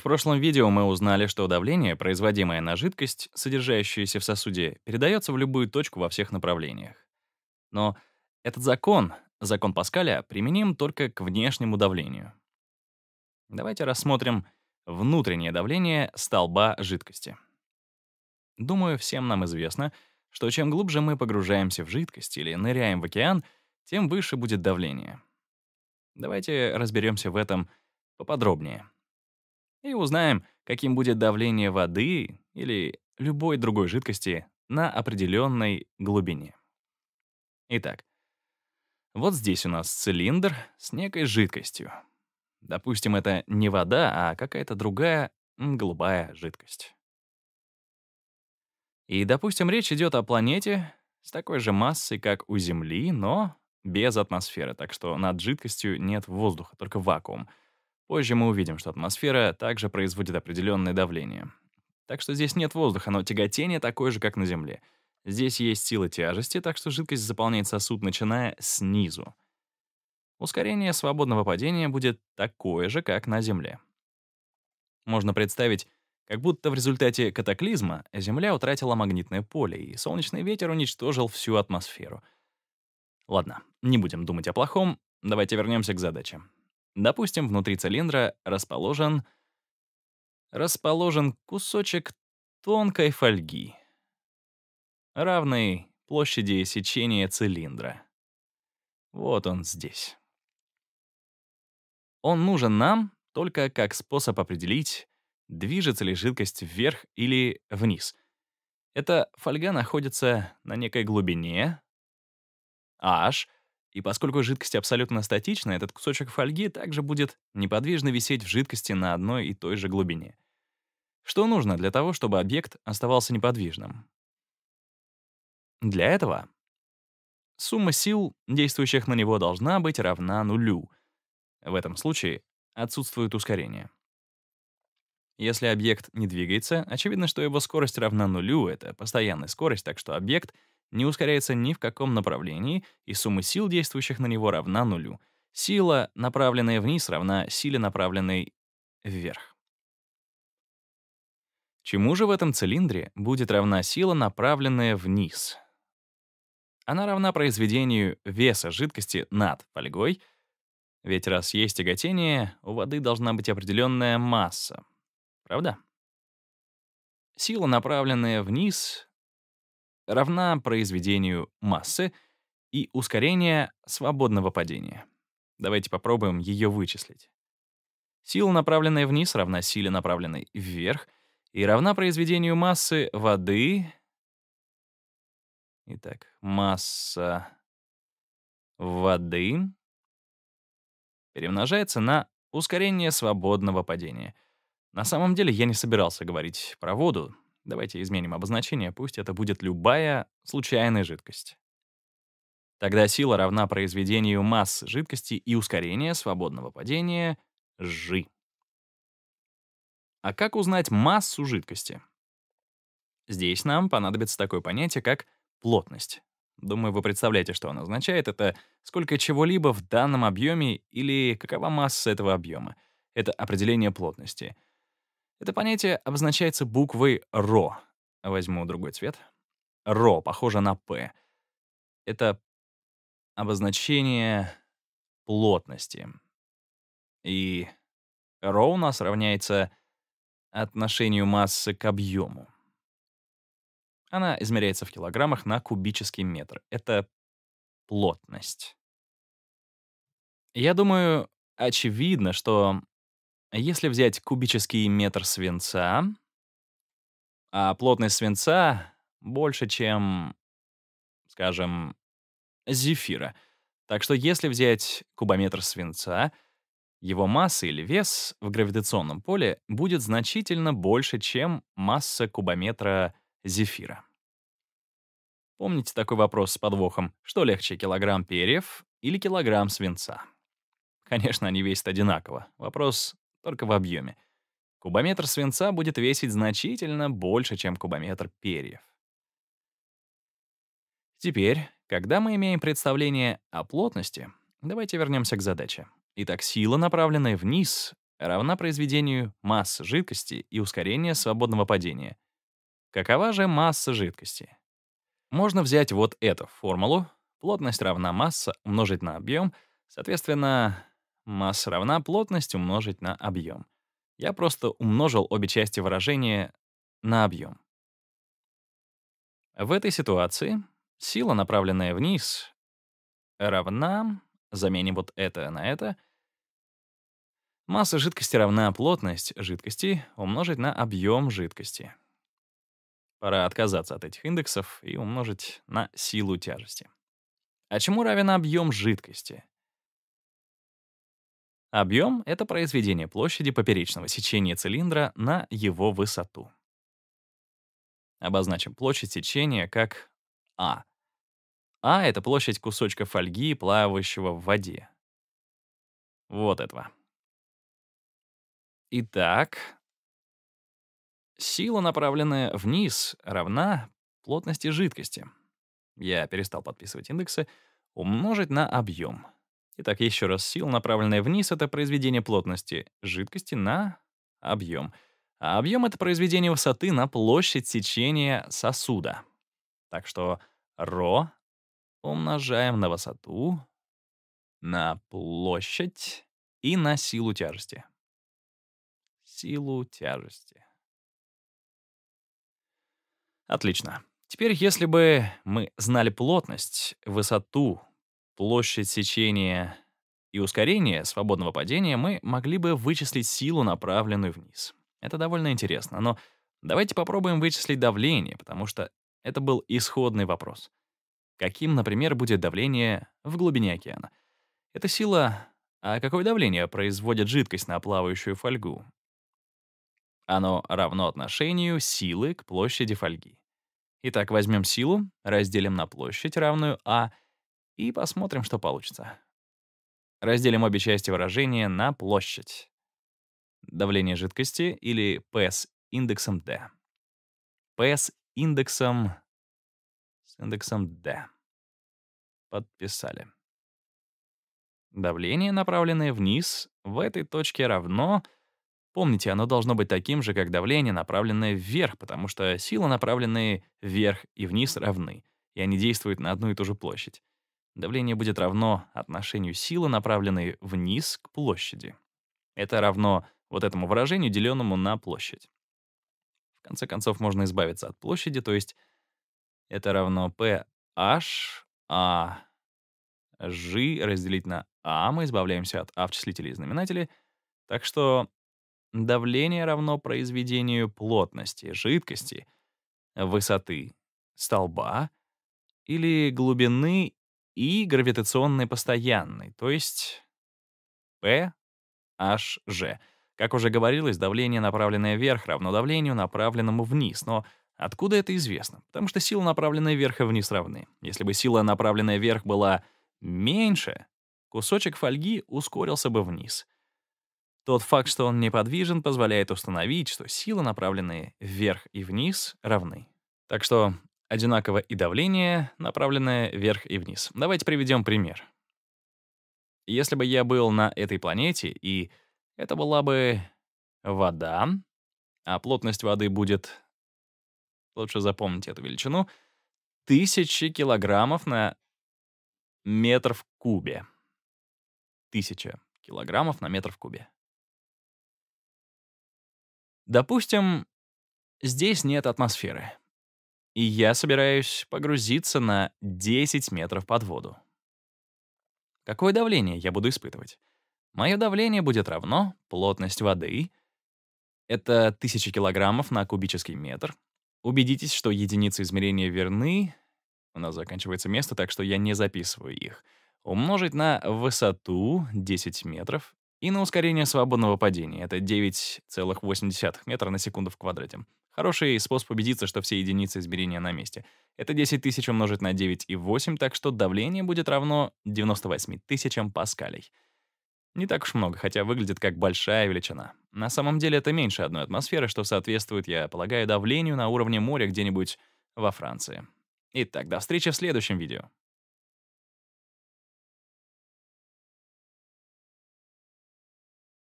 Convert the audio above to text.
В прошлом видео мы узнали, что давление, производимое на жидкость, содержащуюся в сосуде, передается в любую точку во всех направлениях. Но этот закон, закон Паскаля, применим только к внешнему давлению. Давайте рассмотрим внутреннее давление столба жидкости. Думаю, всем нам известно, что чем глубже мы погружаемся в жидкость или ныряем в океан, тем выше будет давление. Давайте разберемся в этом поподробнее и узнаем, каким будет давление воды или любой другой жидкости на определенной глубине. Итак, вот здесь у нас цилиндр с некой жидкостью. Допустим, это не вода, а какая-то другая голубая жидкость. И, допустим, речь идет о планете с такой же массой, как у Земли, но без атмосферы, так что над жидкостью нет воздуха, только вакуум — Позже мы увидим, что атмосфера также производит определенное давление. Так что здесь нет воздуха, но тяготение такое же, как на Земле. Здесь есть сила тяжести, так что жидкость заполняет сосуд, начиная снизу. Ускорение свободного падения будет такое же, как на Земле. Можно представить, как будто в результате катаклизма Земля утратила магнитное поле, и солнечный ветер уничтожил всю атмосферу. Ладно, не будем думать о плохом, давайте вернемся к задаче. Допустим, внутри цилиндра расположен расположен кусочек тонкой фольги, равной площади сечения цилиндра. Вот он здесь. Он нужен нам только как способ определить, движется ли жидкость вверх или вниз. Эта фольга находится на некой глубине, h — и поскольку жидкость абсолютно статична, этот кусочек фольги также будет неподвижно висеть в жидкости на одной и той же глубине. Что нужно для того, чтобы объект оставался неподвижным? Для этого сумма сил, действующих на него, должна быть равна нулю. В этом случае отсутствует ускорение. Если объект не двигается, очевидно, что его скорость равна нулю, это постоянная скорость, так что объект не ускоряется ни в каком направлении, и сумма сил, действующих на него, равна нулю. Сила, направленная вниз, равна силе, направленной вверх. Чему же в этом цилиндре будет равна сила, направленная вниз? Она равна произведению веса жидкости над фольгой, ведь раз есть тяготение, у воды должна быть определенная масса. Правда? Сила, направленная вниз, равна произведению массы и ускорения свободного падения. Давайте попробуем ее вычислить. Сила, направленная вниз, равна силе, направленной вверх, и равна произведению массы воды. Итак, масса воды перемножается на ускорение свободного падения. На самом деле я не собирался говорить про воду, Давайте изменим обозначение, пусть это будет любая случайная жидкость. Тогда сила равна произведению масс жидкости и ускорения свободного падения g. А как узнать массу жидкости? Здесь нам понадобится такое понятие, как плотность. Думаю, вы представляете, что оно означает. Это сколько чего-либо в данном объеме или какова масса этого объема. Это определение плотности — это понятие обозначается буквой «ро». Возьму другой цвет. «Ро» похоже на «п». Это обозначение плотности. И «ро» у нас равняется отношению массы к объему. Она измеряется в килограммах на кубический метр. Это плотность. Я думаю, очевидно, что если взять кубический метр свинца, а плотность свинца больше, чем, скажем, зефира. Так что если взять кубометр свинца, его масса или вес в гравитационном поле будет значительно больше, чем масса кубометра зефира. Помните такой вопрос с подвохом, что легче, килограмм перьев или килограмм свинца? Конечно, они весят одинаково. Вопрос только в объеме. Кубометр свинца будет весить значительно больше, чем кубометр перьев. Теперь, когда мы имеем представление о плотности, давайте вернемся к задаче. Итак, сила, направленная вниз, равна произведению массы жидкости и ускорения свободного падения. Какова же масса жидкости? Можно взять вот эту формулу. Плотность равна масса умножить на объем. Соответственно, Масса равна плотность умножить на объем. Я просто умножил обе части выражения на объем. В этой ситуации сила, направленная вниз, равна, заменим вот это на это, масса жидкости равна плотность жидкости умножить на объем жидкости. Пора отказаться от этих индексов и умножить на силу тяжести. А чему равен объем жидкости? Объем — это произведение площади поперечного сечения цилиндра на его высоту. Обозначим площадь сечения как А. А — это площадь кусочка фольги, плавающего в воде. Вот этого. Итак, сила, направленная вниз, равна плотности жидкости. Я перестал подписывать индексы. Умножить на объем — Итак, еще раз, сила, направленная вниз, — это произведение плотности жидкости на объем. А объем — это произведение высоты на площадь сечения сосуда. Так что ро умножаем на высоту, на площадь и на силу тяжести. Силу тяжести. Отлично. Теперь, если бы мы знали плотность, высоту, площадь сечения и ускорение свободного падения, мы могли бы вычислить силу, направленную вниз. Это довольно интересно, но давайте попробуем вычислить давление, потому что это был исходный вопрос. Каким, например, будет давление в глубине океана? Это сила... А какое давление производит жидкость на плавающую фольгу? Оно равно отношению силы к площади фольги. Итак, возьмем силу, разделим на площадь, равную А, и посмотрим, что получится. Разделим обе части выражения на площадь. Давление жидкости или p с индексом D. p с индексом с индексом D. Подписали. Давление, направленное вниз, в этой точке равно... Помните, оно должно быть таким же, как давление, направленное вверх, потому что силы, направленные вверх и вниз, равны, и они действуют на одну и ту же площадь давление будет равно отношению силы, направленной вниз к площади. Это равно вот этому выражению, деленному на площадь. В конце концов, можно избавиться от площади, то есть это равно PH, А, G разделить на А, мы избавляемся от А в числителе и знаменателе, так что давление равно произведению плотности, жидкости, высоты, столба или глубины и гравитационной постоянной, то есть PHG. Как уже говорилось, давление, направленное вверх, равно давлению, направленному вниз. Но откуда это известно? Потому что силы, направленные вверх и вниз, равны. Если бы сила, направленная вверх, была меньше, кусочек фольги ускорился бы вниз. Тот факт, что он неподвижен, позволяет установить, что силы, направленные вверх и вниз, равны. Так что Одинаково и давление, направленное вверх и вниз. Давайте приведем пример. Если бы я был на этой планете, и это была бы вода, а плотность воды будет, лучше запомните эту величину, тысячи килограммов на метр в кубе. Тысяча килограммов на метр в кубе. Допустим, здесь нет атмосферы и я собираюсь погрузиться на 10 метров под воду. Какое давление я буду испытывать? Мое давление будет равно плотность воды. Это 1000 килограммов на кубический метр. Убедитесь, что единицы измерения верны. У нас заканчивается место, так что я не записываю их. Умножить на высоту 10 метров и на ускорение свободного падения. Это 9,8 метра на секунду в квадрате. Хороший способ убедиться, что все единицы измерения на месте. Это 10 тысяч умножить на 9,8, так что давление будет равно 98 тысячам паскалей. Не так уж много, хотя выглядит как большая величина. На самом деле это меньше одной атмосферы, что соответствует, я полагаю, давлению на уровне моря где-нибудь во Франции. Итак, до встречи в следующем видео.